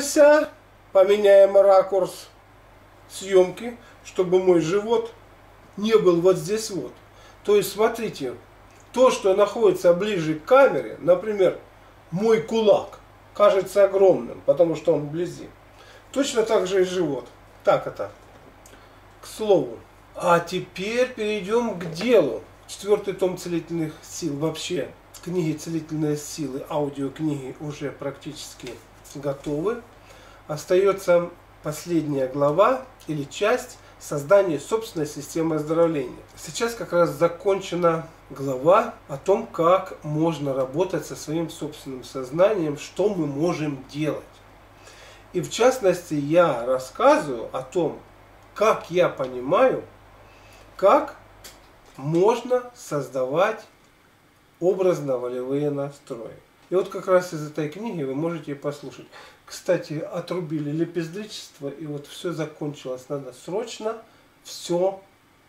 выпрямимся, поменяем ракурс съемки, чтобы мой живот не был вот здесь вот. То есть, смотрите, то, что находится ближе к камере, например, мой кулак, кажется огромным, потому что он вблизи. Точно так же и живот. Так это. К слову. А теперь перейдем к делу. Четвертый том целительных сил вообще. Книги целительные силы, аудиокниги уже практически готовы остается последняя глава или часть создания собственной системы оздоровления. Сейчас как раз закончена глава о том, как можно работать со своим собственным сознанием, что мы можем делать. И в частности я рассказываю о том, как я понимаю, как можно создавать образно-волевые настрои. И вот как раз из этой книги вы можете послушать. Кстати, отрубили лепездричество, и вот все закончилось. Надо срочно все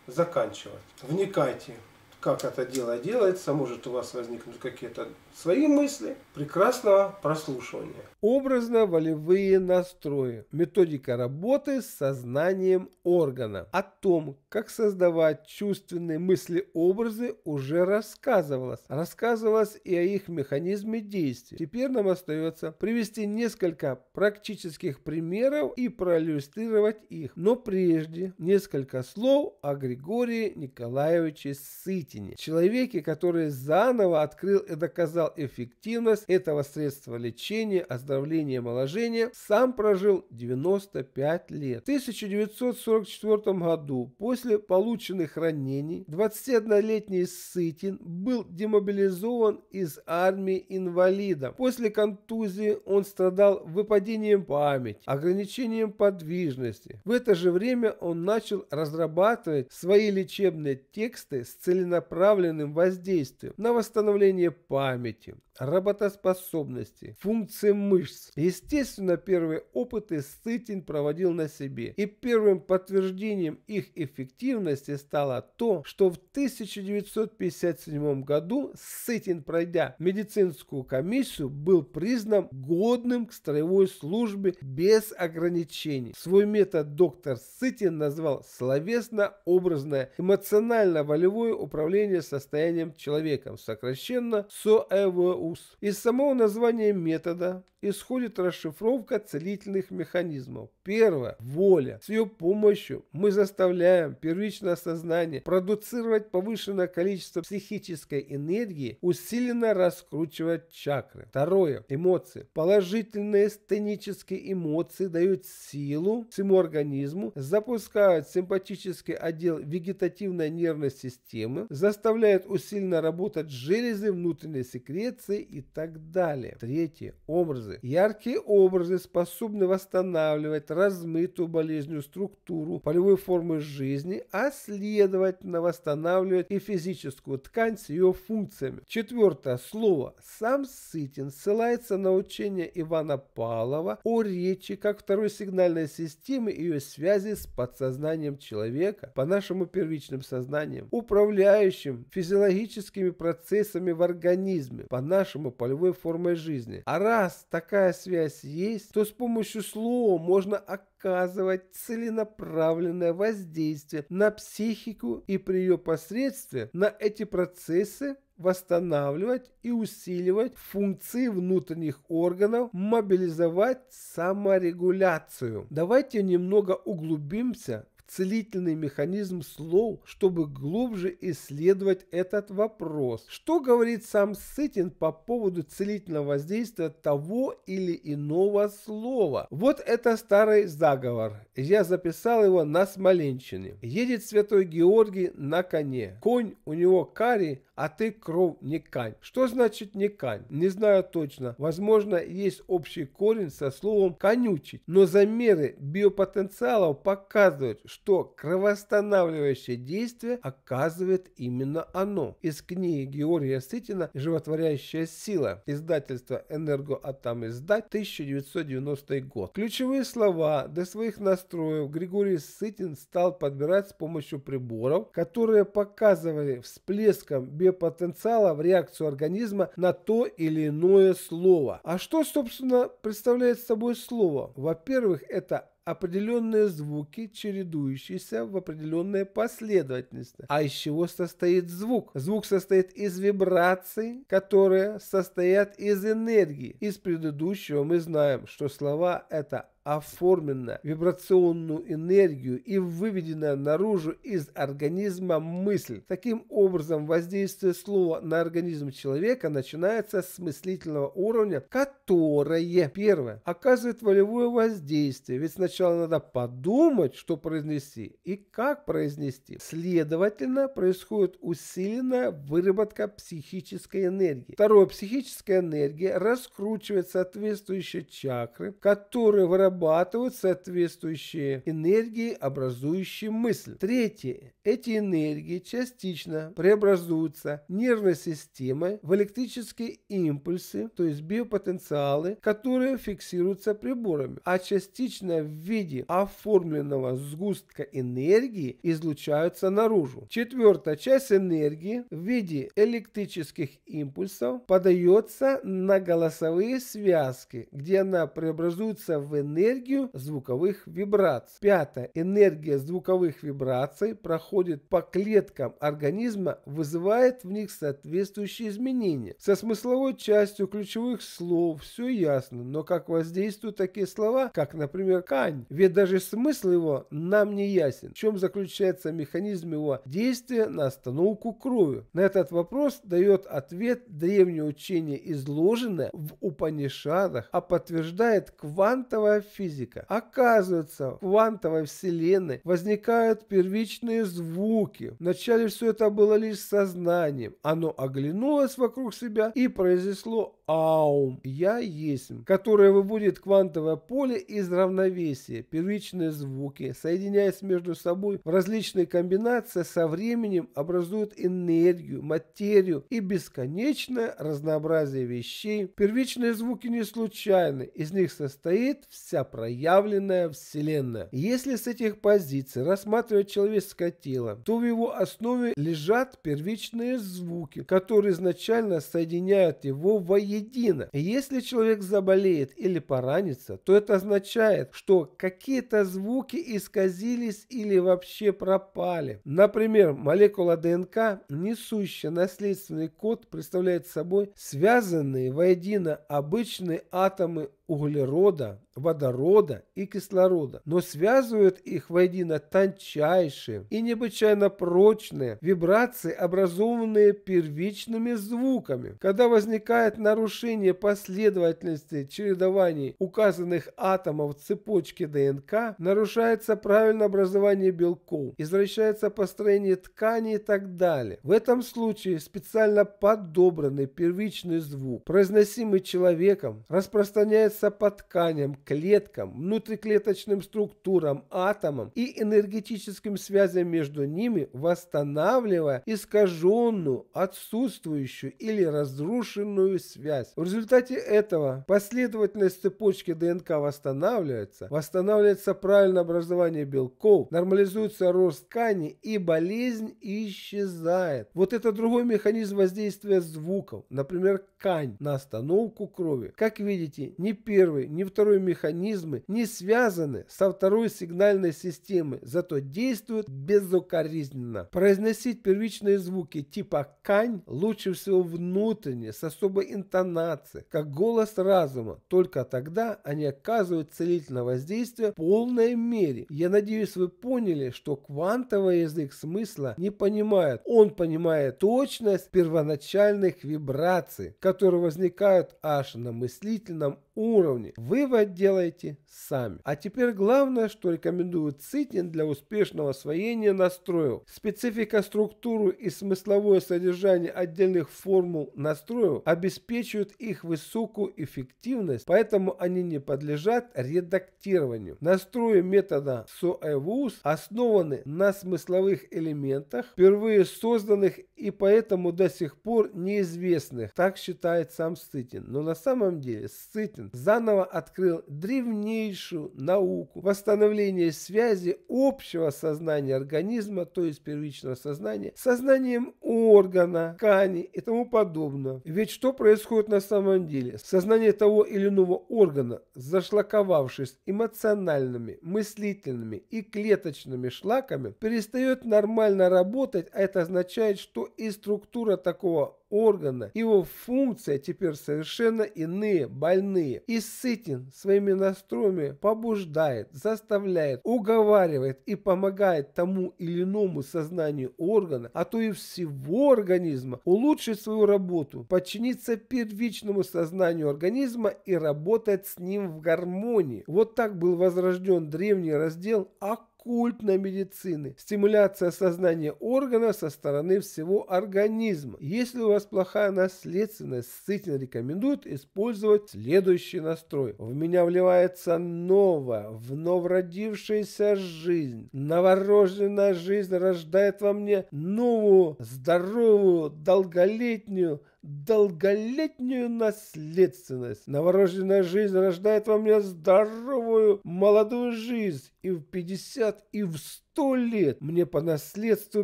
заканчивать. Вникайте, как это дело делается. Может у вас возникнут какие-то свои мысли прекрасного прослушивания. Образно-волевые настрои. Методика работы с сознанием органа. О том, как создавать чувственные мысли-образы уже рассказывалось. Рассказывалось и о их механизме действий. Теперь нам остается привести несколько практических примеров и проиллюстрировать их. Но прежде несколько слов о Григории Николаевиче Сытине. Человеке, который заново открыл и доказал доказал эффективность этого средства лечения, оздоровления и омоложения, сам прожил 95 лет. В 1944 году, после полученных ранений, 21-летний Сытин был демобилизован из армии инвалидом. После контузии он страдал выпадением памяти, ограничением подвижности. В это же время он начал разрабатывать свои лечебные тексты с целенаправленным воздействием на восстановление памяти, перед тем работоспособности, функции мышц. Естественно, первые опыты Сытин проводил на себе, и первым подтверждением их эффективности стало то, что в 1957 году Сытин, пройдя медицинскую комиссию, был признан годным к строевой службе без ограничений. Свой метод доктор Сытин назвал словесно-образное эмоционально-волевое управление состоянием человека, сокращенно СОЭВУ. ВУЗ. Из самого названия метода исходит расшифровка целительных механизмов. Первое – воля. С ее помощью мы заставляем первичное сознание продуцировать повышенное количество психической энергии, усиленно раскручивать чакры. Второе – эмоции. Положительные стенические эмоции дают силу всему организму, запускают симпатический отдел вегетативной нервной системы, заставляют усиленно работать железы внутренней секреции, образцы и так далее. Третье. Образы. Яркие образы способны восстанавливать размытую болезненную структуру полевой формы жизни, а следовательно восстанавливать и физическую ткань с ее функциями. Четвертое. Слово. Сам Сытин ссылается на учение Ивана Павлова о речи как второй сигнальной системы и ее связи с подсознанием человека, по нашему первичным сознаниям, управляющим физиологическими процессами в организме, по нашему нашему полевой формой жизни. А раз такая связь есть, то с помощью слова можно оказывать целенаправленное воздействие на психику и при ее посредстве на эти процессы восстанавливать и усиливать функции внутренних органов, мобилизовать саморегуляцию. Давайте немного углубимся целительный механизм слов, чтобы глубже исследовать этот вопрос. Что говорит сам Сытин по поводу целительного воздействия того или иного слова? Вот это старый заговор. Я записал его на Смоленщине. Едет святой Георгий на коне. Конь у него карий, а ты кров не кань. Что значит не кань? Не знаю точно. Возможно, есть общий корень со словом конючить. Но замеры биопотенциалов показывают, что что кровоостанавливающее действие оказывает именно оно. Из книги Георгия Сытина «Животворящая сила» издательство «Энергоатом издать» 1990 год. Ключевые слова для своих настроев Григорий Сытин стал подбирать с помощью приборов, которые показывали всплеском биопотенциала в реакцию организма на то или иное слово. А что, собственно, представляет собой слово? Во-первых, это определенные звуки, чередующиеся в определенной последовательности. А из чего состоит звук? Звук состоит из вибраций, которые состоят из энергии. Из предыдущего мы знаем, что слова это оформлена вибрационную энергию и выведена наружу из организма мысль. Таким образом, воздействие слова на организм человека начинается с мыслительного уровня, которое, первое, оказывает волевое воздействие, ведь сначала надо подумать, что произнести и как произнести. Следовательно, происходит усиленная выработка психической энергии. Второе, психическая энергия раскручивает соответствующие чакры, которые вырабатывают вырабатывают соответствующие энергии, образующие мысль. Третье. Эти энергии частично преобразуются нервной системой в электрические импульсы, то есть биопотенциалы, которые фиксируются приборами, а частично в виде оформленного сгустка энергии излучаются наружу. Четвертая часть энергии в виде электрических импульсов подается на голосовые связки, где она преобразуется в энергию энергию звуковых вибраций. Пятое. Энергия звуковых вибраций проходит по клеткам организма, вызывает в них соответствующие изменения. Со смысловой частью ключевых слов все ясно, но как воздействуют такие слова, как, например, «кань», ведь даже смысл его нам не ясен. В чем заключается механизм его действия на остановку крови? На этот вопрос дает ответ древнее учение, изложенное в Упанишадах, а подтверждает квантовая физика. Оказывается, в квантовой вселенной возникают первичные звуки. Вначале все это было лишь сознанием. Оно оглянулось вокруг себя и произнесло аум, я есть, которое выводит квантовое поле из равновесия. Первичные звуки, соединяясь между собой в различные комбинации, со временем образуют энергию, материю и бесконечное разнообразие вещей. Первичные звуки не случайны, из них состоит вся вся проявленная Вселенная. Если с этих позиций рассматривать человеческое тело, то в его основе лежат первичные звуки, которые изначально соединяют его воедино. Если человек заболеет или поранится, то это означает, что какие-то звуки исказились или вообще пропали. Например, молекула ДНК, несущая наследственный код, представляет собой связанные воедино обычные атомы углерода, водорода, водорода и кислорода, но связывают их воедино тончайшие и необычайно прочные вибрации, образованные первичными звуками. Когда возникает нарушение последовательности чередований указанных атомов цепочки ДНК, нарушается правильное образование белков, извращается построение тканей и так далее. В этом случае специально подобранный первичный звук, произносимый человеком, распространяется по тканям клеткам клеткам, внутриклеточным структурам, атомам и энергетическим связям между ними, восстанавливая искаженную, отсутствующую или разрушенную связь. В результате этого последовательность цепочки ДНК восстанавливается, восстанавливается правильное образование белков, нормализуется рост ткани и болезнь исчезает. Вот это другой механизм воздействия звуков, например, кань на остановку крови. Как видите, ни первый, ни второй механизм механизмы не связаны со второй сигнальной системой, зато действуют безукоризненно. Произносить первичные звуки типа «кань» лучше всего внутренне, с особой интонацией, как голос разума. Только тогда они оказывают целительное воздействие в полной мере. Я надеюсь, вы поняли, что квантовый язык смысла не понимает. Он понимает точность первоначальных вибраций, которые возникают аж на мыслительном уровне. Вывод делайте сами. А теперь главное, что рекомендует Цитин для успешного освоения настроев. Специфика, структуру и смысловое содержание отдельных формул настроев обеспечивают их высокую эффективность, поэтому они не подлежат редактированию. Настрои метода SOEVUS основаны на смысловых элементах, впервые созданных и поэтому до сих пор неизвестных, так считает сам Сытин. Но на самом деле Сытин заново открыл древнейшую науку восстановления связи общего сознания организма, то есть первичного сознания, сознанием органа, ткани и тому подобное. Ведь что происходит на самом деле? Сознание того или иного органа, зашлаковавшись эмоциональными, мыслительными и клеточными шлаками, перестает нормально работать, а это означает, что и структура такого органа, его функция теперь совершенно иные, больные. И Сытин своими настроями побуждает, заставляет, уговаривает и помогает тому или иному сознанию органа, а то и всего организма, улучшить свою работу, подчиниться первичному сознанию организма и работать с ним в гармонии. Вот так был возрожден древний раздел о оккультной медицины. Стимуляция сознания органа со стороны всего организма. Если у вас плохая наследственность, сытин рекомендуют использовать следующий настрой. В меня вливается новая, вновь родившаяся жизнь. Новорожденная жизнь рождает во мне новую, здоровую, долголетнюю, долголетнюю наследственность. Новорожденная жизнь рождает во мне здоровую молодую жизнь и в 50, и в 100 лет мне по наследству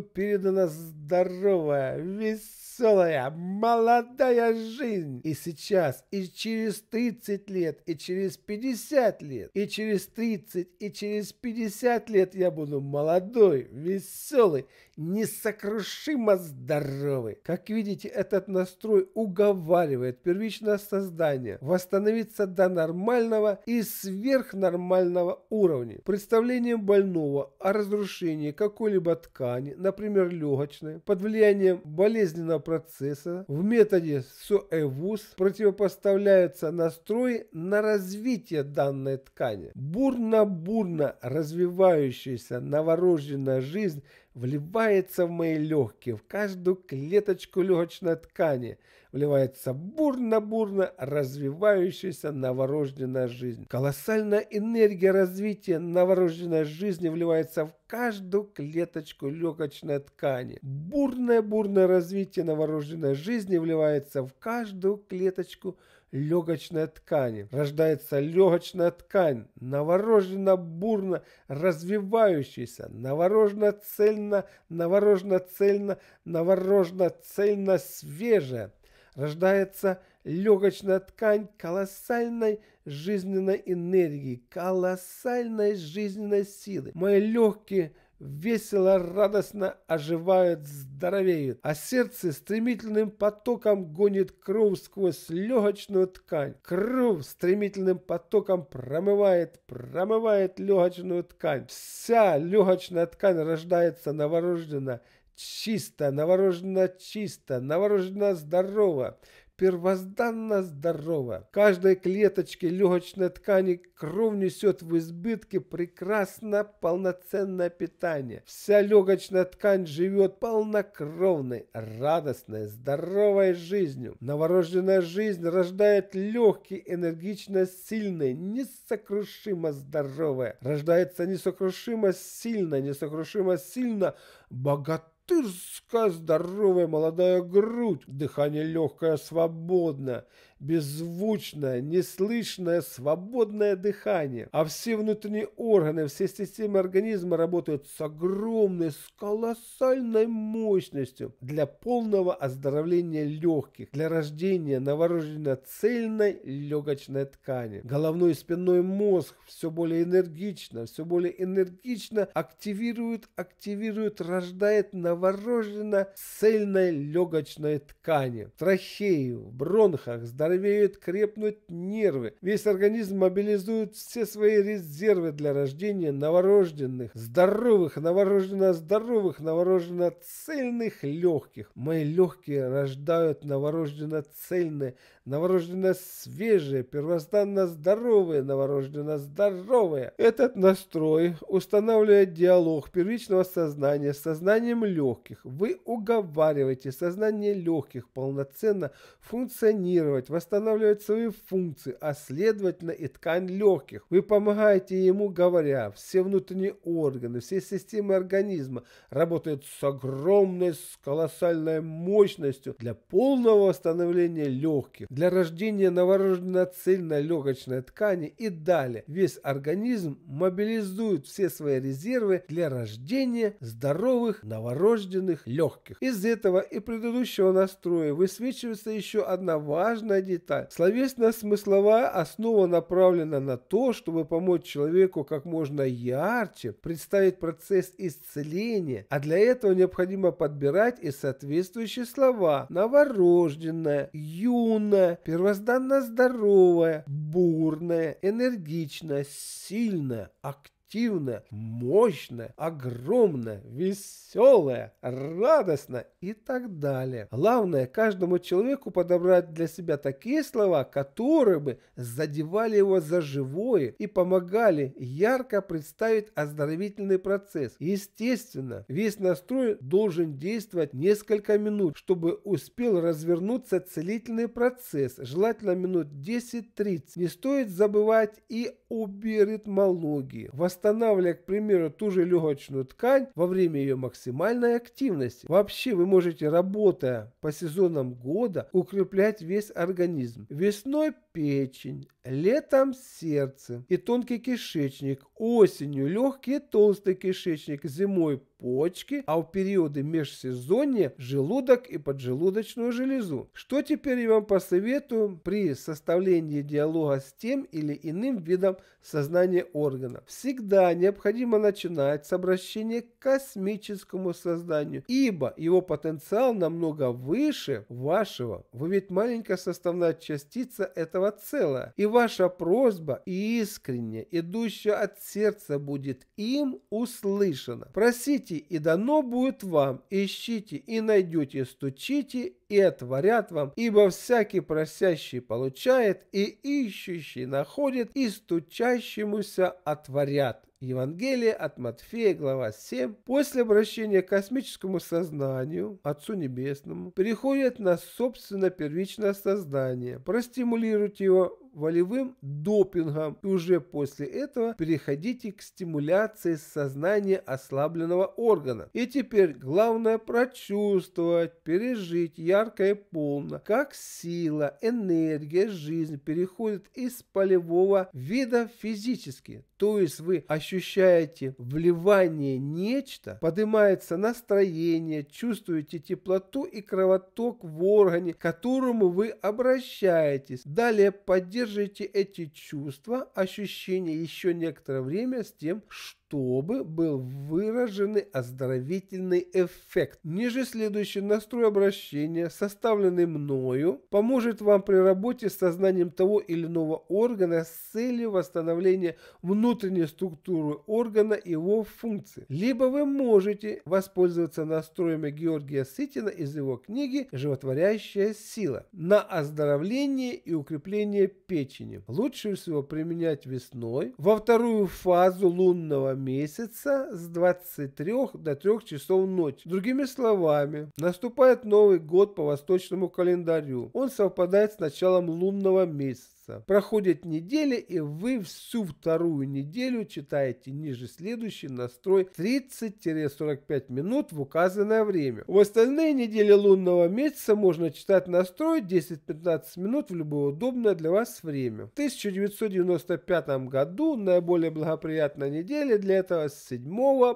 передана здоровая, веселая, молодая жизнь. И сейчас, и через 30 лет, и через 50 лет, и через 30, и через 50 лет я буду молодой, веселый, несокрушимо здоровый. Как видите, этот настрой уговаривает первичное создание восстановиться до нормального и сверхнормального уровня представлением больного о разрушении какой-либо ткани, например, легочной, под влиянием болезненного процесса в методе СОЭВУЗ противопоставляются настрой на развитие данной ткани. Бурно-бурно развивающаяся новорожденная жизнь – вливается в мои легкие, в каждую клеточку легочной ткани, вливается бурно-бурно развивающаяся новорожденная жизнь. Колоссальная энергия развития новорожденной жизни вливается в каждую клеточку легочной ткани. Бурное-бурное развитие новорожденной жизни вливается в каждую клеточку легочной легочной ткани. Рождается легочная ткань, навороженно бурно развивающаяся, навороженно цельно навороженно цельно навороженно цельно свежая. Рождается легочная ткань колоссальной жизненной энергии, колоссальной жизненной силы. Мои легкие – весело, радостно оживают, здоровеют, а сердце стремительным потоком гонит кровь сквозь легочную ткань. Кровь стремительным потоком промывает, промывает легочную ткань. Вся легочная ткань рождается новорожденно, чисто, новорожденно чисто, новорожденно здорово первозданно здорова. Каждой клеточке легочной ткани кровь несет в избытке прекрасно полноценное питание. Вся легочная ткань живет полнокровной, радостной, здоровой жизнью. Новорожденная жизнь рождает легкий, энергично сильный, несокрушимо здоровая. Рождается несокрушимо сильно, несокрушимо сильно богатая Тырская, здоровая молодая грудь, дыхание легкое, свободное беззвучное, неслышное, свободное дыхание, а все внутренние органы, все системы организма работают с огромной, с колоссальной мощностью для полного оздоровления легких, для рождения новорожденно-цельной легочной ткани. Головной и спинной мозг все более энергично, все более энергично активирует, активирует, рождает новорожденно-цельной легочной ткани. В трахею, в бронхах, здоровье норовеют крепнуть нервы. Весь организм мобилизует все свои резервы для рождения новорожденных, здоровых, новорожденно-здоровых, новорожденно-цельных легких. Мои легкие рождают новорожденно-цельные, новорожденно-свежие, первозданно-здоровые, новорожденно-здоровые. Этот настрой устанавливает диалог первичного сознания с сознанием легких. Вы уговариваете сознание легких полноценно функционировать, восстанавливать свои функции, а следовательно и ткань легких. Вы помогаете ему, говоря, все внутренние органы, все системы организма работают с огромной, с колоссальной мощностью для полного восстановления легких, для рождения новорожденной цельной легочной ткани и далее. Весь организм мобилизует все свои резервы для рождения здоровых новорожденных легких. Из этого и предыдущего настроя высвечивается еще одна важная деталь. Словесно-смысловая основа направлена на то, чтобы помочь человеку как можно ярче представить процесс исцеления, а для этого необходимо подбирать и соответствующие слова «новорожденная», «юная», «первозданно здоровая», «бурная», «энергичная», «сильная», «активная» активно, мощно, огромно, веселое, радостно и так далее. Главное каждому человеку подобрать для себя такие слова, которые бы задевали его за живое и помогали ярко представить оздоровительный процесс. Естественно, весь настрой должен действовать несколько минут, чтобы успел развернуться целительный процесс, желательно минут 10-30. Не стоит забывать и о биритмологии. В восстанавливая, к примеру, ту же легочную ткань во время ее максимальной активности. Вообще вы можете, работая по сезонам года, укреплять весь организм. Весной печень, летом сердце и тонкий кишечник, осенью легкий и толстый кишечник, зимой почки, а в периоды межсезонья желудок и поджелудочную железу. Что теперь я вам посоветую при составлении диалога с тем или иным видом сознания органа? Всегда необходимо начинать с обращения к космическому созданию, ибо его потенциал намного выше вашего. Вы ведь маленькая составная частица этого единого цела, и ваша просьба искренне, идущая от сердца, будет им услышана. Просите, и дано будет вам, ищите и найдете, стучите и отворят вам, ибо всякий просящий получает, и ищущий находит, и стучащемуся отворят». Евангелие от Матфея, глава 7. После обращения к космическому сознанию, Отцу Небесному, переходит на собственно первичное сознание. Простимулирует его волевым допингом и уже после этого переходите к стимуляции сознания ослабленного органа. И теперь главное прочувствовать, пережить ярко и полно, как сила, энергия, жизнь переходит из полевого вида физически То есть вы ощущаете вливание нечто, поднимается настроение, чувствуете теплоту и кровоток в органе, к которому вы обращаетесь. Далее поддерживаете Поддерживайте эти чувства, ощущения еще некоторое время с тем, что чтобы был выраженный оздоровительный эффект. Ниже следующий настрой обращения, составленный мною, поможет вам при работе с сознанием того или иного органа с целью восстановления внутренней структуры органа и его функции. Либо вы можете воспользоваться настроями Георгия Сытина из его книги «Животворящая сила» на оздоровление и укрепление печени. Лучше всего применять весной, во вторую фазу лунного месяца с 23 до 3 часов ночи. Другими словами, наступает Новый год по восточному календарю. Он совпадает с началом лунного месяца месяца. Проходят недели, и вы всю вторую неделю читаете ниже следующий настрой 30-45 минут в указанное время. В остальные недели лунного месяца можно читать настрой 10-15 минут в любое удобное для вас время. В 1995 году наиболее благоприятная неделя для этого с 7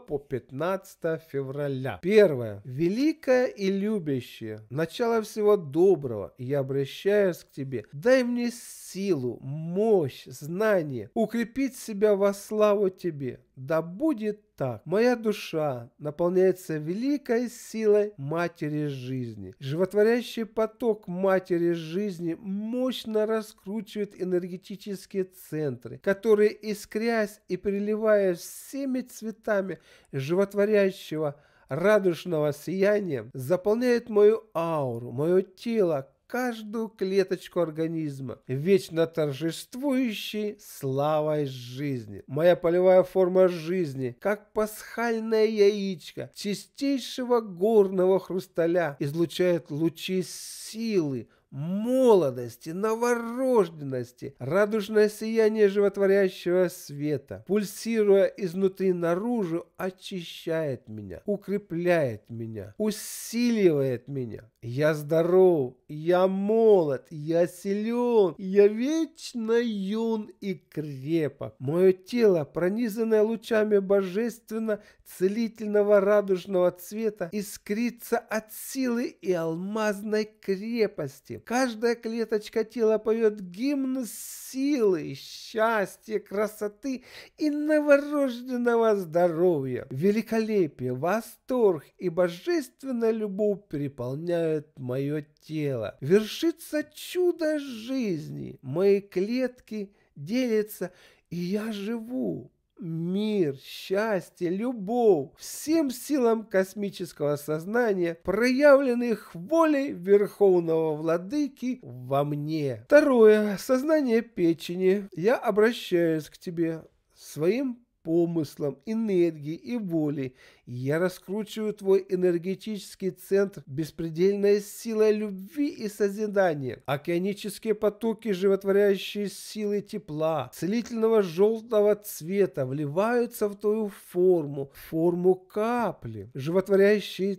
по 15 февраля. Первое. Великое и любящее. Начало всего доброго. Я обращаюсь к тебе. Дай мне силы силу, мощь, знание, укрепить себя во славу Тебе. Да будет так. Моя душа наполняется великой силой матери жизни. Животворящий поток матери жизни мощно раскручивает энергетические центры, которые, искрясь и переливаясь всеми цветами животворящего радужного сияния, заполняют мою ауру, мое тело, каждую клеточку организма, вечно торжествующей славой жизни. Моя полевая форма жизни, как пасхальное яичко чистейшего горного хрусталя, излучает лучи силы, молодости, новорожденности, радужное сияние животворящего света, пульсируя изнутри наружу, очищает меня, укрепляет меня, усиливает меня. Я здоров, я молод, я силен, я вечно юн и крепок. Мое тело, пронизанное лучами божественно-целительного радужного цвета, искрится от силы и алмазной крепости, каждая клеточка тела поет гимн силы, счастья, красоты и новорожденного здоровья. Великолепие, восторг и божественная любовь переполняют мое тело. Вершится чудо жизни. Мои клетки делятся, и я живу. Мир, счастье, любовь всем силам космического сознания, проявленных волей Верховного Владыки во мне. Второе. Сознание печени. Я обращаюсь к тебе своим помыслом, энергией и волей. Я раскручиваю твой энергетический центр беспредельной силой любви и созидания. Океанические потоки, животворящие силы тепла, целительного желтого цвета, вливаются в твою форму, форму капли. Животворящие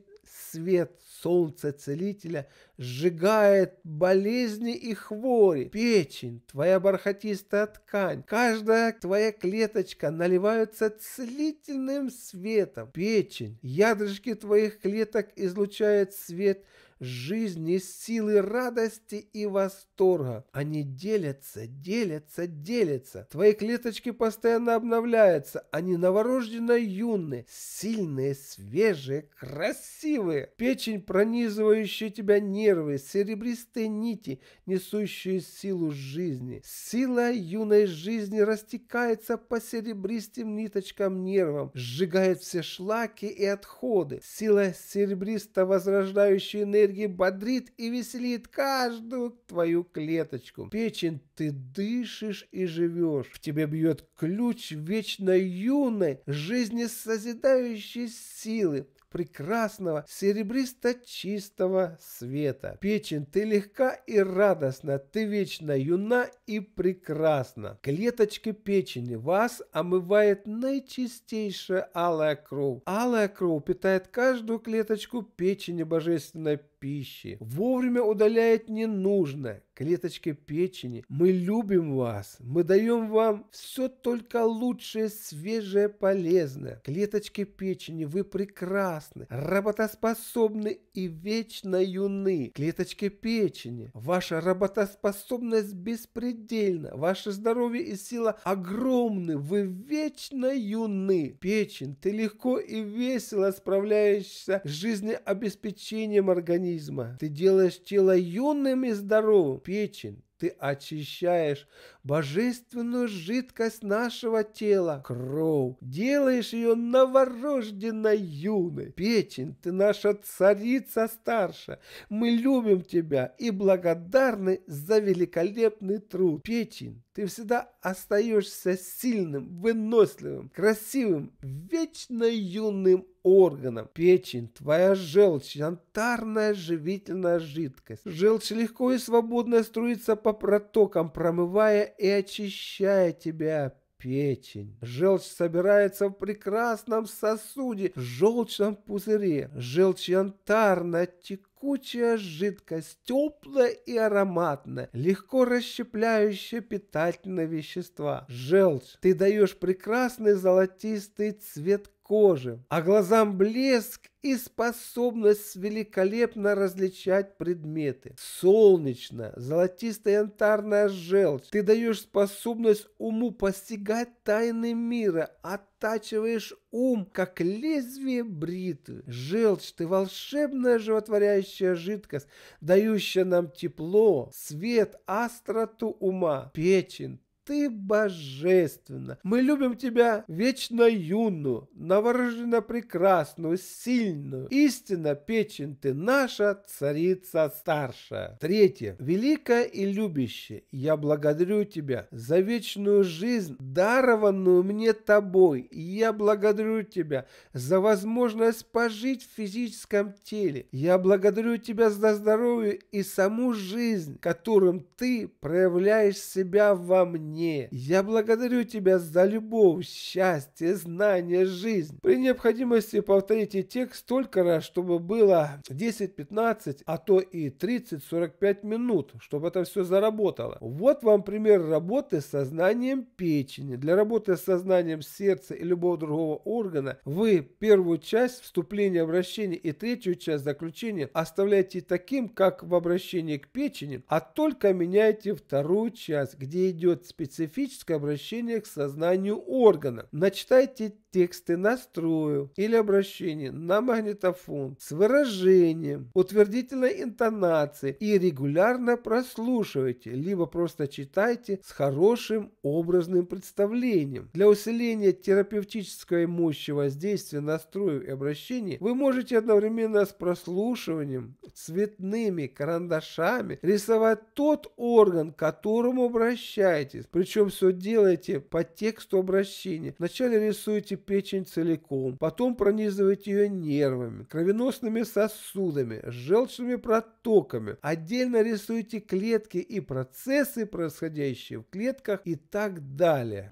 свет солнца целителя сжигает болезни и хвори. Печень, твоя бархатистая ткань, каждая твоя клеточка наливаются целительным светом. Печень, ядрышки твоих клеток излучают свет жизни из силы радости и восторга. Они делятся, делятся, делятся. Твои клеточки постоянно обновляются. Они новорожденно юные, сильные, свежие, красивые. Печень, пронизывающая тебя нервы, серебристые нити, несущие силу жизни. Сила юной жизни растекается по серебристым ниточкам нервам, сжигает все шлаки и отходы. Сила серебристо возрождающей энергии энергии бодрит и веселит каждую твою клеточку. Печень ты дышишь и живешь. В тебе бьет ключ вечно юной, жизнесозидающей силы, прекрасного серебристо-чистого света. Печень, ты легка и радостна, ты вечно юна и прекрасна. Клеточки печени вас омывает наичистейшая алая кровь. Алая кровь питает каждую клеточку печени божественной пищи, вовремя удаляет ненужное, клеточки печени. Мы любим вас. Мы даем вам все только лучшее, свежее, полезное. Клеточки печени, вы прекрасны, работоспособны и вечно юны. Клеточки печени, ваша работоспособность беспредельна. Ваше здоровье и сила огромны. Вы вечно юны. Печень, ты легко и весело справляешься с жизнеобеспечением организма организма. Ты делаешь тело юным и здоровым, печень, ты очищаешь божественную жидкость нашего тела, кровь, делаешь ее новорожденной юной. Печень, ты наша царица старша, мы любим тебя и благодарны за великолепный труд. Печень, ты всегда остаешься сильным, выносливым, красивым, вечно юным органом Печень, твоя желчь, янтарная живительная жидкость. Желчь легко и свободно струится по протокам, промывая и очищая тебя, печень. Желчь собирается в прекрасном сосуде, желчном пузыре. Желчь янтарно текучая жидкость, теплая и ароматная, легко расщепляющая питательные вещества. Желчь. Ты даешь прекрасный золотистый цвет кожи, а глазам блеск и способность великолепно различать предметы. Солнечно, золотистая янтарная желчь. Ты даешь способность уму постигать тайны мира, оттачиваешь ум, как лезвие бритвы. Желчь, ты волшебная животворящая жидкость, дающая нам тепло, свет, остроту ума. Печень, ты божественна. Мы любим тебя вечно юную, новорожденно прекрасную, сильную. Истинно печень ты наша, царица старшая. Третье. Великая и любящая, я благодарю тебя за вечную жизнь, дарованную мне тобой. я благодарю тебя за возможность пожить в физическом теле. Я благодарю тебя за здоровье и саму жизнь, которым ты проявляешь себя во мне мне. Я благодарю тебя за любовь, счастье, знание, жизнь. При необходимости повторите текст столько раз, чтобы было 10-15, а то и 30-45 минут, чтобы это все заработало. Вот вам пример работы с сознанием печени. Для работы с сознанием сердца и любого другого органа вы первую часть вступления обращения и третью часть заключения оставляете таким, как в обращении к печени, а только меняете вторую часть, где идет специальность специфическое обращение к сознанию органа. Начитайте тексты настрою или обращения на магнитофон с выражением, утвердительной интонацией и регулярно прослушивайте, либо просто читайте с хорошим образным представлением. Для усиления терапевтической мощи воздействия настрою и обращений вы можете одновременно с прослушиванием цветными карандашами рисовать тот орган, к которому обращаетесь, причем все делаете по тексту обращения. Вначале рисуете печень целиком, потом пронизываете ее нервами, кровеносными сосудами, желчными протоками. Отдельно рисуете клетки и процессы, происходящие в клетках и так далее.